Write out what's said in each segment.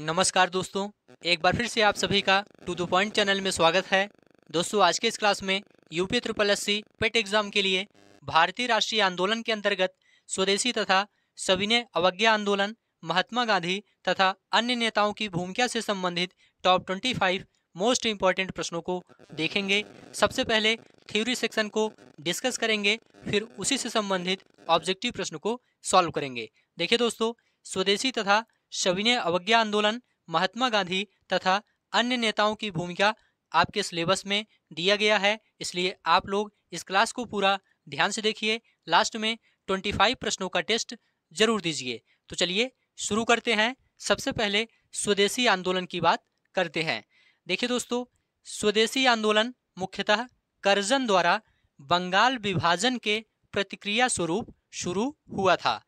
नमस्कार दोस्तों एक बार फिर से आप सभी का टू द पॉइंट चैनल में स्वागत है दोस्तों आज के इस क्लास में UP triple S C PET exam के लिए भारतीय राष्ट्रीय आंदोलन के अंतर्गत स्वदेशी तथा सविनय अवज्ञा आंदोलन महात्मा गांधी तथा अन्य नेताओं की भूमिका से संबंधित top twenty five most important प्रश्नों को देखेंगे सबसे पहले थ्योरी सेक्शन को डिस्कस करेंगे फिर उसी से संबंधित ऑब्जेक्टिव प्रश्न को सॉल्व करेंगे देखिए दोस्तों स्वदेशी तथा सविनय अवज्ञा आंदोलन महात्मा गांधी तथा अन्य नेताओं की भूमिका आपके सिलेबस में दिया गया है इसलिए आप लोग इस क्लास को पूरा ध्यान से देखिए लास्ट में 25 प्रश्नों का टेस्ट जरूर दीजिए तो चलिए शुरू करते हैं सबसे पहले स्वदेशी आंदोलन की बात करते हैं देखिए दोस्तों स्वदेशी आंदोलन मुख्यतः करजन द्वारा बंगाल विभाजन के प्रतिक्रिया स्वरूप शुरू हुआ था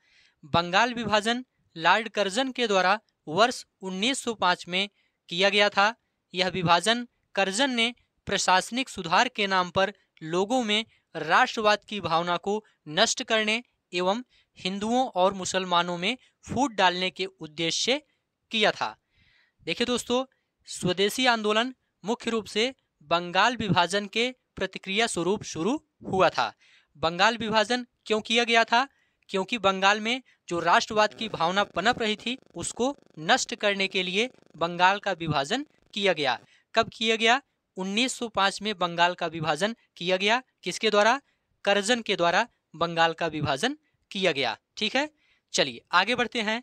बंगाल विभाजन लॉर्ड कर्जन के द्वारा वर्ष 1905 में किया गया था यह विभाजन कर्जन ने प्रशासनिक सुधार के नाम पर लोगों में राष्ट्रवाद की भावना को नष्ट करने एवं हिंदुओं और मुसलमानों में फूट डालने के उद्देश्य किया था देखिए दोस्तों स्वदेशी आंदोलन मुख्य रूप से बंगाल विभाजन के प्रतिक्रिया स्वरूप शुरू हुआ था बंगाल विभाजन क्यों किया गया था क्योंकि बंगाल में जो राष्ट्रवाद की भावना पनप रही थी उसको नष्ट करने के लिए बंगाल का विभाजन किया गया कब किया गया 1905 में बंगाल का विभाजन किया गया किसके द्वारा करजन के द्वारा बंगाल का विभाजन किया गया ठीक है चलिए आगे बढ़ते हैं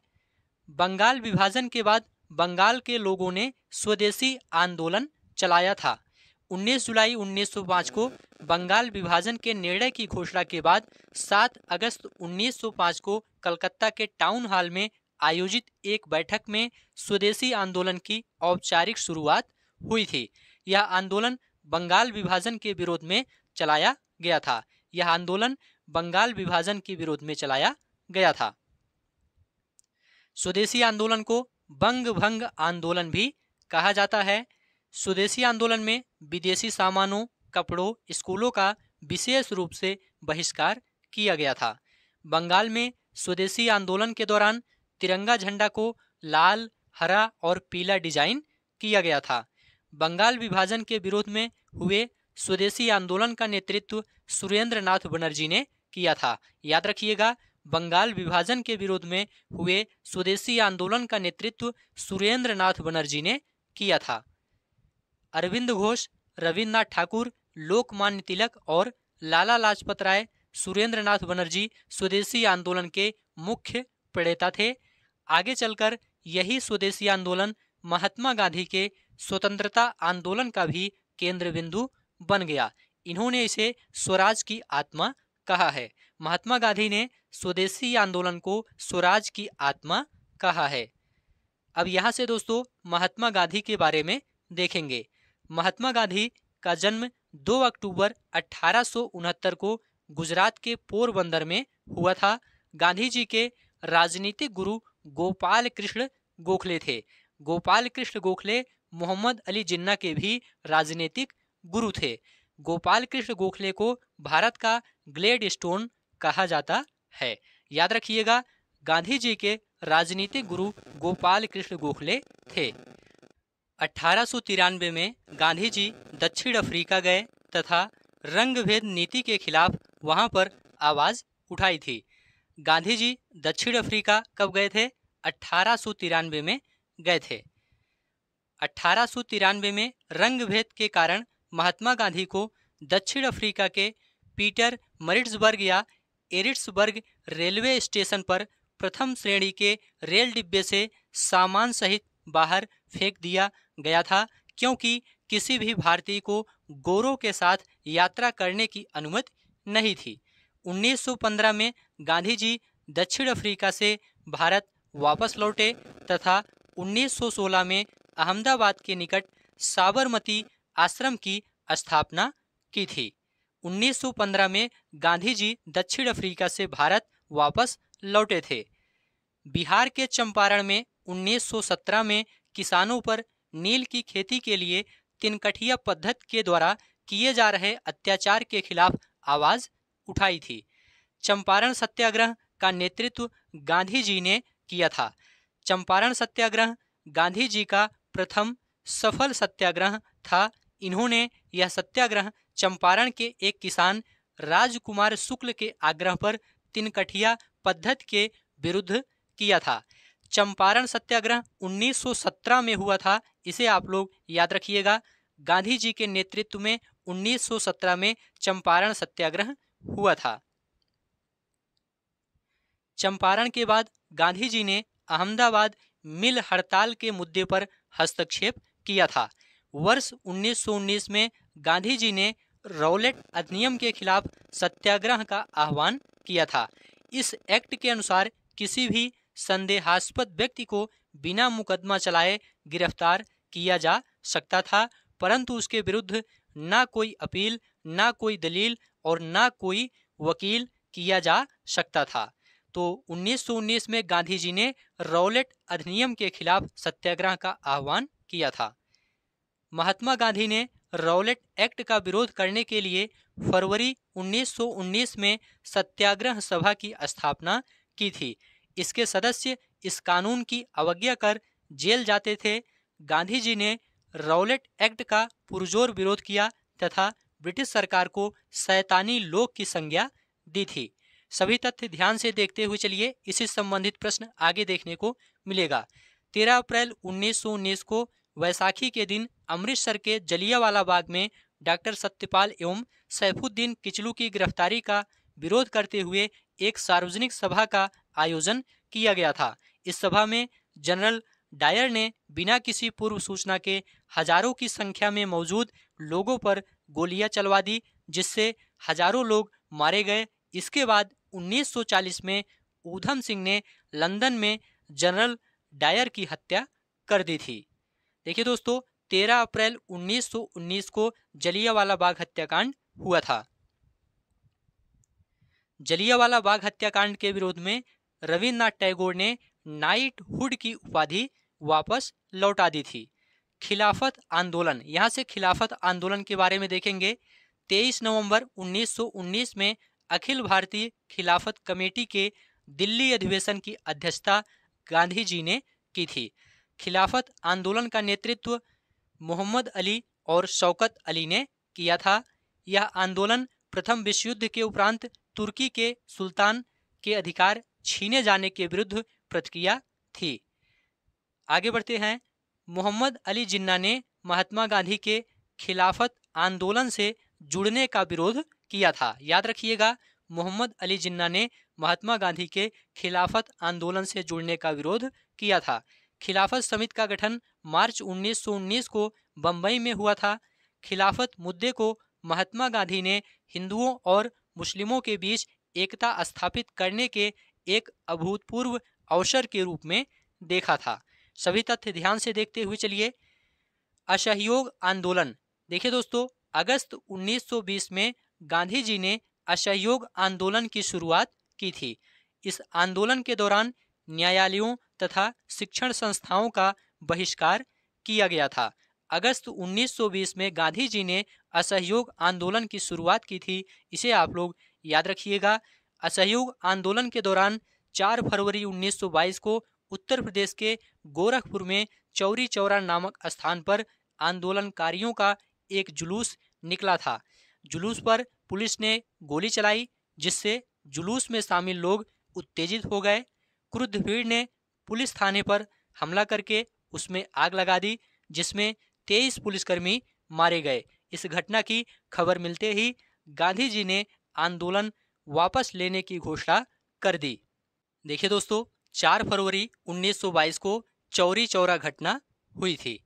बंगाल विभाजन के बाद बंगाल के लोगों ने स्वदेशी आंदोलन चलाया था 19 जुलाई 1905 को बंगाल विभाजन के निर्णय की घोषणा के बाद 7 अगस्त 1905 को कलकत्ता के टाउन हॉल में आयोजित एक बैठक में स्वदेशी आंदोलन की औपचारिक शुरुआत हुई थी यह आंदोलन बंगाल विभाजन के विरोध में चलाया गया था यह आंदोलन बंगाल विभाजन के विरोध में चलाया गया था स्वदेशी आंदोलन को बंग भंग आंदोलन भी कहा जाता है स्वदेशी आंदोलन में विदेशी सामानों कपड़ों स्कूलों का विशेष रूप से बहिष्कार किया गया था बंगाल में स्वदेशी आंदोलन के दौरान तिरंगा झंडा को लाल हरा और पीला डिजाइन किया गया था बंगाल विभाजन के विरोध में हुए स्वदेशी आंदोलन का नेतृत्व सुरेंद्र नाथ बनर्जी ने किया था याद रखिएगा बंगाल विभाजन के विरोध में हुए स्वदेशी आंदोलन का नेतृत्व सुरेंद्र नाथ बनर्जी ने किया था अरविंद घोष रविन्द्रनाथ ठाकुर लोकमान्य तिलक और लाला लाजपत राय सुरेंद्रनाथ बनर्जी स्वदेशी आंदोलन के मुख्य प्रणेता थे आगे चलकर यही स्वदेशी आंदोलन महात्मा गांधी के स्वतंत्रता आंदोलन का भी केंद्र बिंदु बन गया इन्होंने इसे स्वराज की आत्मा कहा है महात्मा गांधी ने स्वदेशी आंदोलन को स्वराज की आत्मा कहा है अब यहाँ से दोस्तों महात्मा गांधी के बारे में देखेंगे महात्मा गांधी का जन्म 2 अक्टूबर अठारह को गुजरात के पोरबंदर में हुआ था गांधी जी के राजनीतिक गुरु गोपाल कृष्ण गोखले थे गोपाल कृष्ण गोखले मोहम्मद अली जिन्ना के भी राजनीतिक गुरु थे गोपाल कृष्ण गोखले को भारत का ग्लेड स्टोन कहा जाता है याद रखिएगा गांधी जी के राजनीतिक गुरु गोपाल कृष्ण गोखले थे अठारह में गांधी जी दक्षिण अफ्रीका गए तथा रंगभेद नीति के खिलाफ वहां पर आवाज उठाई थी गांधी जी दक्षिण अफ्रीका कब गए थे अठारह में गए थे अठारह में रंगभेद के कारण महात्मा गांधी को दक्षिण अफ्रीका के पीटर मरिट्सबर्ग या एरिट्सबर्ग रेलवे स्टेशन पर प्रथम श्रेणी के रेल डिब्बे से सामान सहित बाहर फेंक दिया गया था क्योंकि किसी भी भारतीय को गोरों के साथ यात्रा करने की अनुमति नहीं थी 1915 में गांधी जी दक्षिण अफ्रीका से भारत वापस लौटे तथा 1916 में अहमदाबाद के निकट साबरमती आश्रम की स्थापना की थी 1915 में गांधी जी दक्षिण अफ्रीका से भारत वापस लौटे थे बिहार के चंपारण में 1917 में किसानों पर नील की खेती के लिए तिनकठिया पद्धत के द्वारा किए जा रहे अत्याचार के खिलाफ आवाज उठाई थी चंपारण सत्याग्रह का नेतृत्व गांधी जी ने किया था चंपारण सत्याग्रह गांधी जी का प्रथम सफल सत्याग्रह था इन्होंने यह सत्याग्रह चंपारण के एक किसान राजकुमार शुक्ल के आग्रह पर तिनकठिया पद्धत के विरुद्ध किया था चंपारण सत्याग्रह 1917 में हुआ था इसे आप लोग याद रखिएगा गांधी जी के नेतृत्व में 1917 में चंपारण सत्याग्रह हुआ था चंपारण के बाद गांधी जी ने अहमदाबाद मिल हड़ताल के मुद्दे पर हस्तक्षेप किया था वर्ष 1919 में गांधी जी ने रौलेट अधिनियम के खिलाफ सत्याग्रह का आह्वान किया था इस एक्ट के अनुसार किसी भी संदेहास्पद व्यक्ति को बिना मुकदमा चलाए गिरफ्तार किया जा सकता था परंतु उसके विरुद्ध ना कोई अपील ना कोई दलील और ना कोई वकील किया जा सकता था तो 1919 में गांधी जी ने रौलेट अधिनियम के खिलाफ सत्याग्रह का आह्वान किया था महात्मा गांधी ने रौलेट एक्ट का विरोध करने के लिए फरवरी 1919 में सत्याग्रह सभा की स्थापना की थी इसके सदस्य इस कानून की अवज्ञा कर जेल जाते थे गांधी जी ने रौलेट एक्ट का पुरजोर विरोध किया तथा ब्रिटिश सरकार को सैतानी लोक की संज्ञा दी थी सभी तथ्य ध्यान से देखते हुए चलिए इसी संबंधित प्रश्न आगे देखने को मिलेगा 13 अप्रैल 1919 को वैसाखी के दिन अमृतसर के जलियावाला बाग में डॉक्टर सत्यपाल एवं सैफुद्दीन किचलू की गिरफ्तारी का विरोध करते हुए एक सार्वजनिक सभा का आयोजन किया गया था इस सभा में जनरल डायर ने बिना किसी पूर्व सूचना के हजारों की संख्या में मौजूद लोगों पर गोलियां चलवा दी जिससे हजारों लोग मारे गए इसके बाद 1940 में ऊधम सिंह ने लंदन में जनरल डायर की हत्या कर दी थी देखिए दोस्तों 13 अप्रैल 1919 को जलियावाला बाग हत्याकांड हुआ था जलियावाला बाग हत्याकांड के विरोध में रविन्द्रनाथ टैगोर ने नाइट हुड की उपाधि वापस लौटा दी थी खिलाफत आंदोलन यहाँ से खिलाफत आंदोलन के बारे में देखेंगे 23 नवंबर 1919 में अखिल भारतीय खिलाफत कमेटी के दिल्ली अधिवेशन की अध्यक्षता गांधी जी ने की थी खिलाफत आंदोलन का नेतृत्व मोहम्मद अली और शौकत अली ने किया था यह आंदोलन प्रथम विश्व युद्ध के उपरांत तुर्की के सुल्तान के अधिकार छीने जाने के विरुद्ध प्रतिक्रिया थी आगे बढ़ते हैं मोहम्मद अली जिन्ना ने महात्मा गांधी के खिलाफत आंदोलन से जुड़ने का विरोध किया था याद रखिएगा मोहम्मद अली जिन्ना ने महात्मा गांधी के खिलाफत आंदोलन से जुड़ने का विरोध किया था खिलाफत समिति का गठन मार्च 1919 को बम्बई में हुआ था खिलाफत मुद्दे को महात्मा गांधी ने हिंदुओं और मुस्लिमों के बीच एकता स्थापित करने के एक अभूतपूर्व अवसर के रूप में देखा था सभी तथ्य ध्यान से देखते हुए चलिए असहयोग आंदोलन देखिए दोस्तों अगस्त 1920 में गांधी जी ने असहयोग आंदोलन की शुरुआत की थी इस आंदोलन के दौरान न्यायालयों तथा शिक्षण संस्थाओं का बहिष्कार किया गया था अगस्त 1920 में गांधी जी ने असहयोग आंदोलन की शुरुआत की थी इसे आप लोग याद रखिएगा असहयोग आंदोलन के दौरान 4 फरवरी 1922 को उत्तर प्रदेश के गोरखपुर में चौरी चौरा नामक स्थान पर आंदोलनकारियों का एक जुलूस निकला था जुलूस पर पुलिस ने गोली चलाई जिससे जुलूस में शामिल लोग उत्तेजित हो गए क्रुद्ध भीड़ ने पुलिस थाने पर हमला करके उसमें आग लगा दी जिसमें तेईस पुलिसकर्मी मारे गए इस घटना की खबर मिलते ही गांधी जी ने आंदोलन वापस लेने की घोषणा कर दी देखिए दोस्तों 4 फरवरी 1922 को चौरी चौरा घटना हुई थी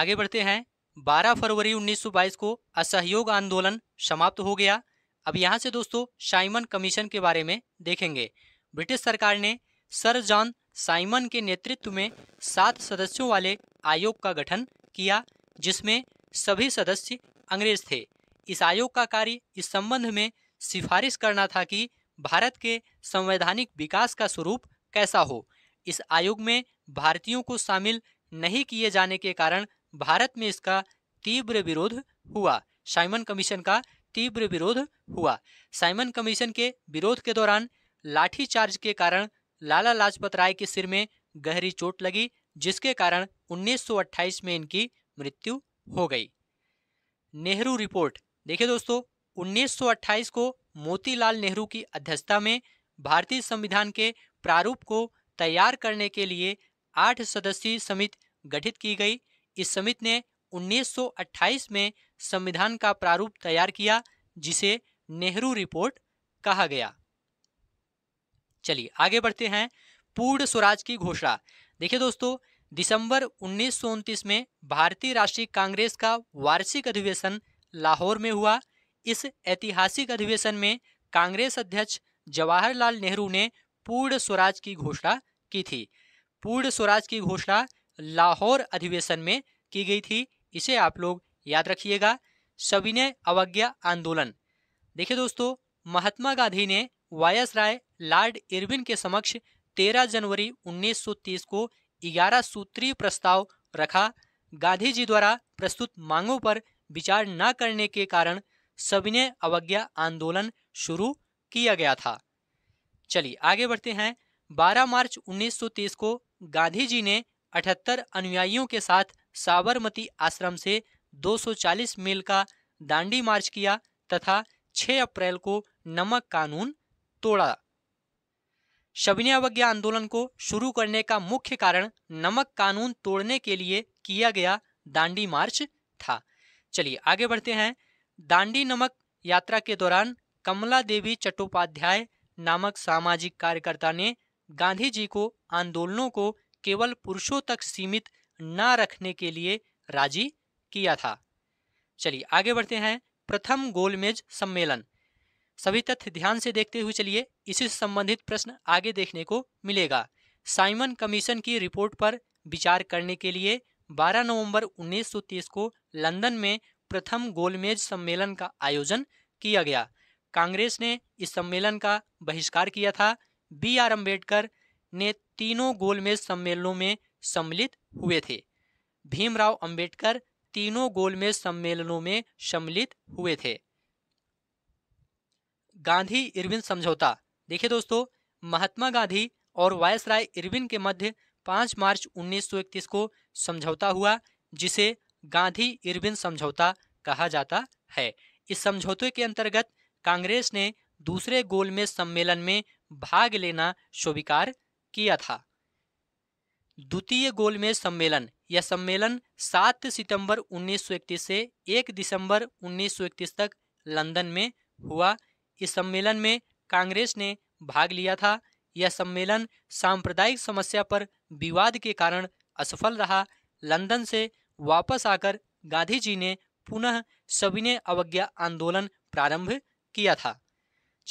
आगे बढ़ते हैं 12 फरवरी 1922 को असहयोग आंदोलन समाप्त हो गया अब यहाँ से दोस्तों साइमन कमीशन के बारे में देखेंगे ब्रिटिश सरकार ने सर जॉन साइमन के नेतृत्व में सात सदस्यों वाले आयोग का गठन किया जिसमें सभी सदस्य अंग्रेज थे इस आयोग का कार्य इस संबंध में सिफारिश करना था कि भारत के संवैधानिक विकास का स्वरूप कैसा हो इस आयोग में भारतीयों को शामिल नहीं किए जाने के कारण भारत में इसका तीव्र विरोध हुआ साइमन कमीशन का तीव्र विरोध हुआ साइमन कमीशन के विरोध के दौरान लाठीचार्ज के कारण लाला लाजपत राय के सिर में गहरी चोट लगी जिसके कारण 1928 में इनकी मृत्यु हो गई नेहरू रिपोर्ट देखिए दोस्तों 1928 को मोतीलाल नेहरू की अध्यक्षता में भारतीय संविधान के प्रारूप को तैयार करने के लिए आठ सदस्यीय समिति गठित की गई इस समिति ने 1928 में संविधान का प्रारूप तैयार किया जिसे नेहरू रिपोर्ट कहा गया चलिए आगे बढ़ते हैं पूर्ण स्वराज की घोषणा देखिए दोस्तों दिसंबर उन्नीस में भारतीय राष्ट्रीय कांग्रेस का वार्षिक अधिवेशन लाहौर में हुआ इस ऐतिहासिक अधिवेशन में कांग्रेस अध्यक्ष जवाहरलाल नेहरू ने पूर्ण स्वराज की घोषणा की थी पूर्ण स्वराज की घोषणा लाहौर अधिवेशन में की गई थी इसे आप लोग याद रखिएगा सविनय अवज्ञा आंदोलन देखिए दोस्तों महात्मा गांधी ने वायस राय लॉर्ड इरविन के समक्ष 13 जनवरी 1930 को 11 सूत्रीय प्रस्ताव रखा गांधी जी द्वारा प्रस्तुत मांगों पर विचार न करने के कारण सविनय अवज्ञा आंदोलन शुरू किया गया था चलिए आगे बढ़ते हैं 12 मार्च 1930 को गांधी जी ने 78 अनुयायियों के साथ साबरमती आश्रम से 240 मील का दांडी मार्च किया तथा 6 अप्रैल को नमक कानून तोड़ा शबिने अवज्ञा आंदोलन को शुरू करने का मुख्य कारण नमक कानून तोड़ने के लिए किया गया दांडी मार्च था चलिए आगे बढ़ते हैं दांडी नमक यात्रा के दौरान कमला देवी चट्टोपाध्याय नामक सामाजिक कार्यकर्ता ने गांधी जी को आंदोलनों को केवल पुरुषों तक सीमित न रखने के लिए राजी किया था चलिए आगे बढ़ते हैं प्रथम गोलमेज सम्मेलन सभी तथ्य ध्यान से देखते हुए चलिए इसी से संबंधित प्रश्न आगे देखने को मिलेगा साइमन कमीशन की रिपोर्ट पर विचार करने के लिए 12 नवंबर 1930 को लंदन में प्रथम गोलमेज सम्मेलन का आयोजन किया गया कांग्रेस ने इस सम्मेलन का बहिष्कार किया था बी आर अम्बेडकर ने तीनों गोलमेज सम्मेलनों में सम्मिलित हुए थे भीमराव अंबेडकर तीनों गोलमेज सम्मेलनों में सम्मिलित हुए थे गांधी इरविन समझौता देखिए दोस्तों महात्मा गांधी और वायसराय इरविन के मध्य 5 मार्च 1931 को समझौता हुआ जिसे गांधी इरविन समझौता कहा जाता है इस समझौते के अंतर्गत कांग्रेस ने दूसरे गोलमेज सम्मेलन में भाग लेना स्वीकार किया था द्वितीय गोलमेज सम्मेलन यह सम्मेलन 7 सितंबर 1931 से 1 दिसंबर 1931 तक लंदन में हुआ इस सम्मेलन में कांग्रेस ने भाग लिया था यह सम्मेलन सांप्रदायिक समस्या पर विवाद के कारण असफल रहा लंदन से वापस आकर गांधी जी ने पुनः सविनय अवज्ञा आंदोलन प्रारंभ किया था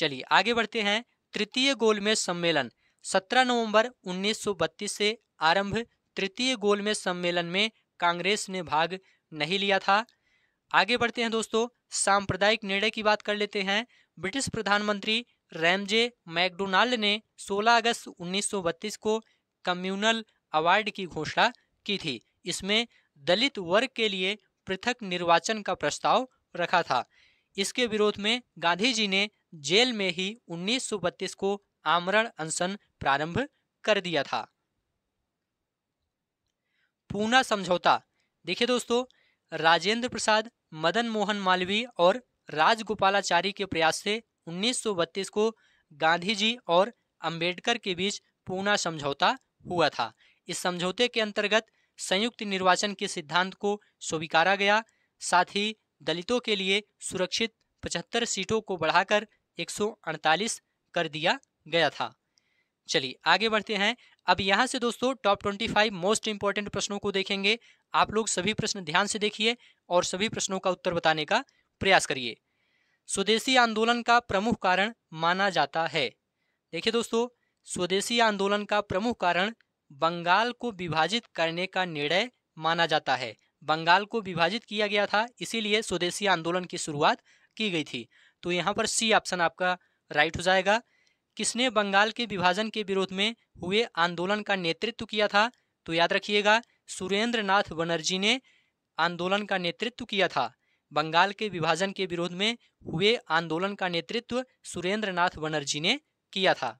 चलिए आगे बढ़ते हैं तृतीय गोलमेज सम्मेलन 17 नवंबर 1932 से आरंभ तृतीय गोलमेज सम्मेलन में कांग्रेस ने भाग नहीं लिया था आगे बढ़ते हैं दोस्तों सांप्रदायिक निर्णय की बात कर लेते हैं ब्रिटिश प्रधानमंत्री रैमजे मैकडोनाल्ड ने 16 अगस्त 1932 को कम्युनल अवार्ड की घोषणा की थी इसमें दलित वर्ग के लिए पृथक निर्वाचन का प्रस्ताव रखा था इसके विरोध में गांधी जी ने जेल में ही 1932 को आमरण अनशन प्रारंभ कर दिया था पूना समझौता देखिए दोस्तों राजेंद्र प्रसाद मदन मोहन मालवीय और राजगोपालाचारी के प्रयास से 1932 को गांधी जी और अंबेडकर के बीच पूना समझौता हुआ था इस समझौते के अंतर्गत संयुक्त निर्वाचन के सिद्धांत को स्वीकारा गया साथ ही दलितों के लिए सुरक्षित पचहत्तर सीटों को बढ़ाकर 148 कर दिया गया था चलिए आगे बढ़ते हैं अब यहाँ से दोस्तों टॉप 25 मोस्ट इंपॉर्टेंट प्रश्नों को देखेंगे आप लोग सभी प्रश्न ध्यान से देखिए और सभी प्रश्नों का उत्तर बताने का प्रयास करिए स्वदेशी आंदोलन का प्रमुख कारण माना जाता है देखिए दोस्तों स्वदेशी आंदोलन का प्रमुख कारण बंगाल को विभाजित करने का निर्णय माना जाता है बंगाल को विभाजित किया गया था इसीलिए स्वदेशी आंदोलन की शुरुआत की गई थी तो यहाँ पर सी ऑप्शन आपका राइट हो जाएगा किसने बंगाल के विभाजन के विरोध में हुए आंदोलन का नेतृत्व किया था तो याद रखिएगा सुरेंद्र नाथ बनर्जी ने आंदोलन का नेतृत्व किया था बंगाल के विभाजन के विरोध में हुए आंदोलन का नेतृत्व सुरेंद्र नाथ बनर्जी ने किया था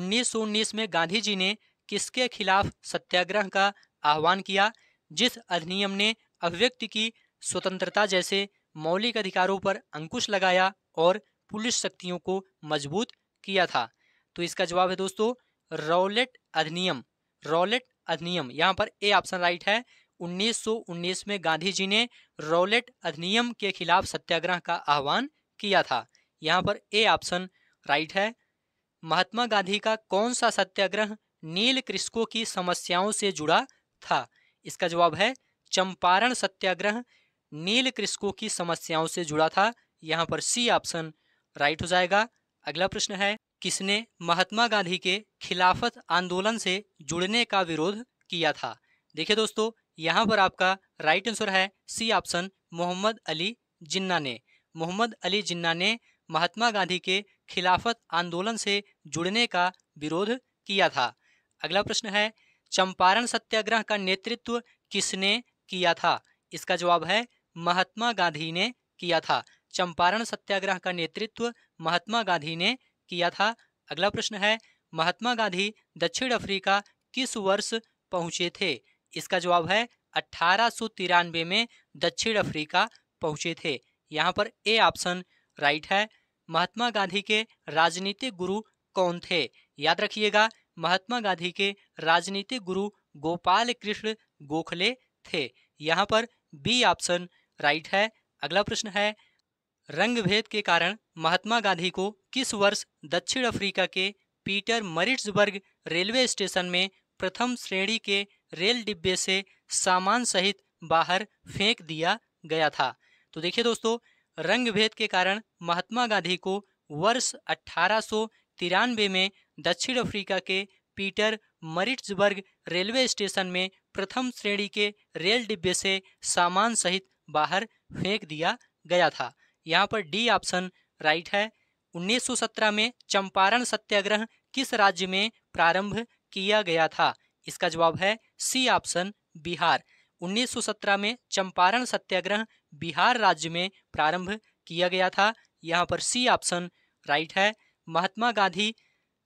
1919 में गांधी जी ने किसके खिलाफ सत्याग्रह का आह्वान किया जिस अधिनियम ने अभिव्यक्ति की स्वतंत्रता जैसे मौलिक अधिकारों पर अंकुश लगाया और पुलिस शक्तियों को मजबूत किया था तो इसका जवाब है दोस्तों रॉलेट अधिनियम रॉलेट अधिनियम यहाँ पर ए ऑप्शन राइट है 1919 में गांधी जी ने रॉलेट अधिनियम के खिलाफ सत्याग्रह का आह्वान किया था यहाँ पर ए ऑप्शन राइट है महात्मा गांधी का कौन सा सत्याग्रह नील कृषकों की समस्याओं से जुड़ा था इसका जवाब है चंपारण सत्याग्रह नील कृषकों की समस्याओं से जुड़ा था यहाँ पर सी ऑप्शन राइट हो जाएगा अगला प्रश्न है किसने महात्मा गांधी के खिलाफत आंदोलन से जुड़ने का विरोध किया था देखिए दोस्तों यहाँ पर आपका राइट आंसर है सी ऑप्शन मोहम्मद अली जिन्ना ने मोहम्मद अली जिन्ना ने महात्मा गांधी के खिलाफत आंदोलन से जुड़ने का विरोध किया था अगला प्रश्न है चंपारण सत्याग्रह का नेतृत्व किसने किया था इसका जवाब है महात्मा गांधी ने किया था चंपारण सत्याग्रह का नेतृत्व महात्मा गांधी ने किया था अगला प्रश्न है महात्मा गांधी दक्षिण अफ्रीका किस वर्ष पहुंचे थे इसका जवाब है अठारह में दक्षिण अफ्रीका पहुंचे थे यहाँ पर ए ऑप्शन राइट है महात्मा गांधी के राजनीतिक गुरु कौन थे याद रखिएगा महात्मा गांधी के राजनीतिक गुरु गोपाल कृष्ण गोखले थे यहाँ पर बी ऑप्शन राइट है अगला प्रश्न है रंग भेद के कारण महात्मा गांधी को किस वर्ष दक्षिण अफ्रीका के पीटर मरिट्सबर्ग रेलवे स्टेशन में प्रथम श्रेणी के रेल डिब्बे से सामान सहित बाहर फेंक दिया गया था तो देखिए दोस्तों रंग भेद के कारण महात्मा गांधी को वर्ष अठारह में दक्षिण अफ्रीका के पीटर मरिट्सबर्ग रेलवे स्टेशन में प्रथम श्रेणी के रेल डिब्बे से सामान सहित बाहर फेंक दिया गया था यहाँ पर डी ऑप्शन राइट है 1917 में चंपारण सत्याग्रह किस राज्य में प्रारंभ किया गया था इसका जवाब है सी ऑप्शन बिहार 1917 में चंपारण सत्याग्रह बिहार राज्य में प्रारंभ किया गया था यहाँ पर सी ऑप्शन राइट है महात्मा गांधी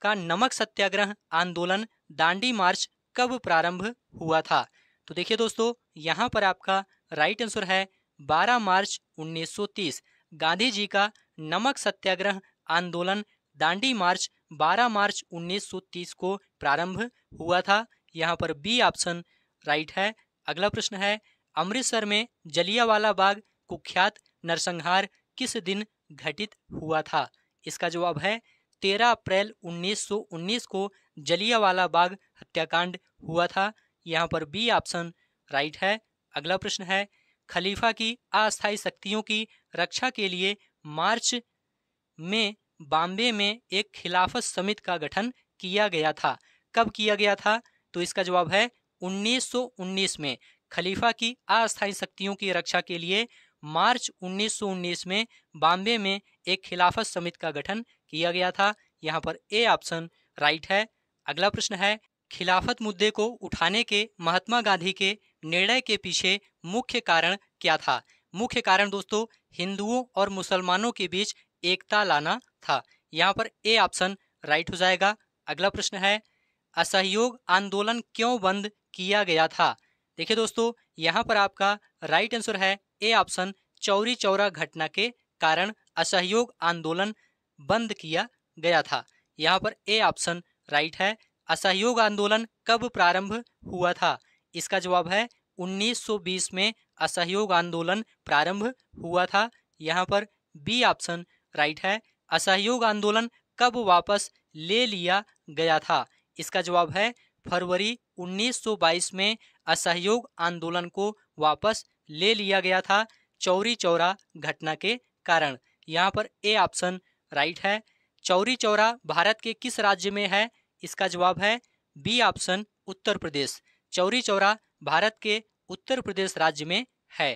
का नमक सत्याग्रह आंदोलन दांडी मार्च कब प्रारंभ हुआ था तो देखिए दोस्तों यहाँ पर आपका राइट आंसर है 12 मार्च 1930 गांधी जी का नमक सत्याग्रह आंदोलन दांडी मार्च 12 मार्च 1930 को प्रारंभ हुआ था यहाँ पर बी ऑप्शन राइट है अगला प्रश्न है अमृतसर में जलियावाला बाग कुख्यात नरसंहार किस दिन घटित हुआ था इसका जवाब है 13 अप्रैल 1919 को जलियावाला बाग हत्याकांड हुआ था यहाँ पर बी ऑप्शन राइट है अगला प्रश्न है खलीफा की अस्थायी शक्तियों की रक्षा के लिए मार्च में बॉम्बे में एक खिलाफत समिति का गठन किया गया था कब किया गया था तो इसका जवाब है 1919 में खलीफा की अस्थायी शक्तियों की रक्षा के लिए मार्च 1919 में बॉम्बे में एक खिलाफत समिति का गठन किया गया था यहाँ पर ए ऑप्शन राइट है अगला प्रश्न है खिलाफत मुद्दे को उठाने के महात्मा गांधी के निर्णय के पीछे मुख्य कारण क्या था मुख्य कारण दोस्तों हिंदुओं और मुसलमानों के बीच एकता लाना था यहाँ पर ए ऑप्शन राइट हो जाएगा अगला प्रश्न है असहयोग आंदोलन क्यों बंद किया गया था देखिए दोस्तों यहाँ पर आपका राइट आंसर है ए ऑप्शन चौरी चौरा घटना के कारण असहयोग आंदोलन बंद किया गया था यहाँ पर ए ऑप्शन राइट है असहयोग आंदोलन कब प्रारंभ हुआ था इसका जवाब है 1920 में असहयोग आंदोलन प्रारंभ हुआ था यहाँ पर बी ऑप्शन राइट है असहयोग आंदोलन कब वापस ले लिया गया था इसका जवाब है फरवरी 1922 में असहयोग आंदोलन को वापस ले लिया गया था चौरी चौरा घटना के कारण यहाँ पर ए ऑप्शन राइट है चौरी चौरा भारत के किस राज्य में है इसका जवाब है बी ऑप्शन उत्तर प्रदेश चौरी चौरा भारत के उत्तर प्रदेश राज्य में है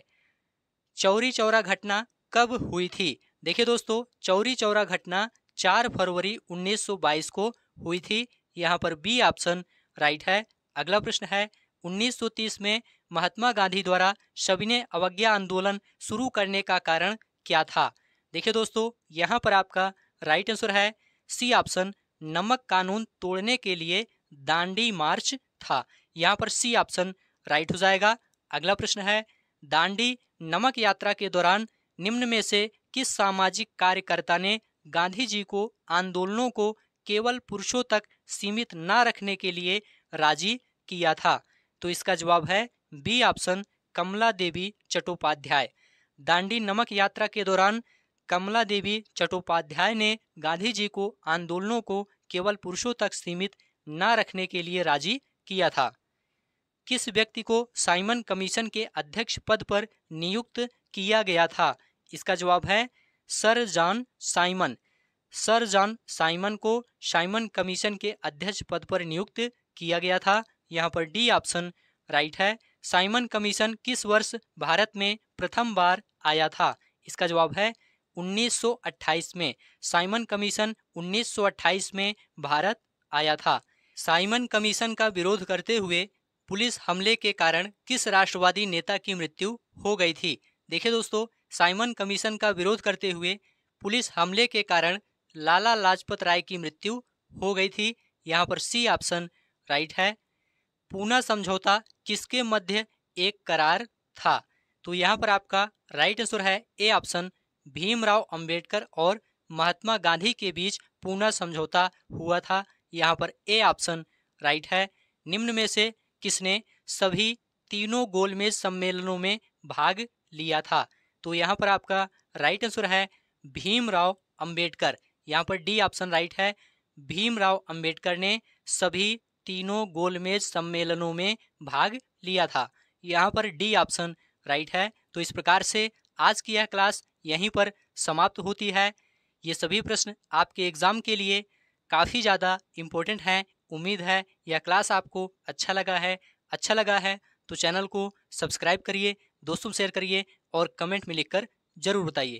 चौरी चौरा घटना कब हुई थी देखिए दोस्तों चौरी चौरा घटना 4 फरवरी 1922 को हुई थी यहाँ पर बी ऑप्शन राइट है अगला प्रश्न है 1930 में महात्मा गांधी द्वारा सविनय अवज्ञा आंदोलन शुरू करने का कारण क्या था देखिए दोस्तों यहाँ पर आपका राइट आंसर है सी ऑप्शन नमक कानून तोड़ने के लिए दांडी मार्च था यहाँ पर सी ऑप्शन राइट हो जाएगा अगला प्रश्न है दांडी नमक यात्रा के दौरान निम्न में से किस सामाजिक कार्यकर्ता ने गांधी जी को आंदोलनों को केवल पुरुषों तक सीमित न रखने के लिए राजी किया था तो इसका जवाब है बी ऑप्शन कमला देवी चट्टोपाध्याय दांडी नमक यात्रा के दौरान कमला देवी चट्टोपाध्याय ने गांधी जी को आंदोलनों को केवल पुरुषों तक सीमित न रखने के लिए राजी किया था किस व्यक्ति को साइमन कमीशन के अध्यक्ष पद पर नियुक्त किया गया था इसका जवाब है sir John Simon sir John Simon को साइमन कमीशन के अध्यक्ष पद पर नियुक्त किया गया था यहाँ पर डी ऑप्शन राइट है साइमन कमीशन किस वर्ष भारत में प्रथम बार आया था इसका जवाब है 1928 में साइमन कमीशन 1928 में भारत आया था साइमन कमीशन का विरोध करते हुए पुलिस हमले के कारण किस राष्ट्रवादी नेता की मृत्यु हो गई थी देखिए दोस्तों साइमन कमीशन का विरोध करते हुए पुलिस हमले के कारण लाला लाजपत राय की मृत्यु हो गई थी यहाँ पर सी ऑप्शन राइट है पूना समझौता किसके मध्य एक करार था तो यहाँ पर आपका राइट आंसर है ए ऑप्शन भीमराव अंबेडकर और महात्मा गांधी के बीच पूना समझौता हुआ था यहाँ पर ए ऑप्शन राइट है निम्न में से किसने सभी तीनों गोलमेज सम्मेलनों में भाग लिया था तो यहाँ पर आपका राइट आंसर है भीमराव अंबेडकर यहाँ पर डी ऑप्शन राइट है भीमराव अंबेडकर ने सभी तीनों गोलमेज सम्मेलनों में भाग लिया था यहाँ पर डी ऑप्शन राइट है तो इस प्रकार से आज की यह क्लास यहीं पर समाप्त होती है ये सभी प्रश्न आपके एग्ज़ाम के लिए काफ़ी ज़्यादा इम्पोर्टेंट हैं उम्मीद है यह क्लास आपको अच्छा लगा है अच्छा लगा है तो चैनल को सब्सक्राइब करिए दोस्तों शेयर करिए और कमेंट में लिखकर ज़रूर बताइए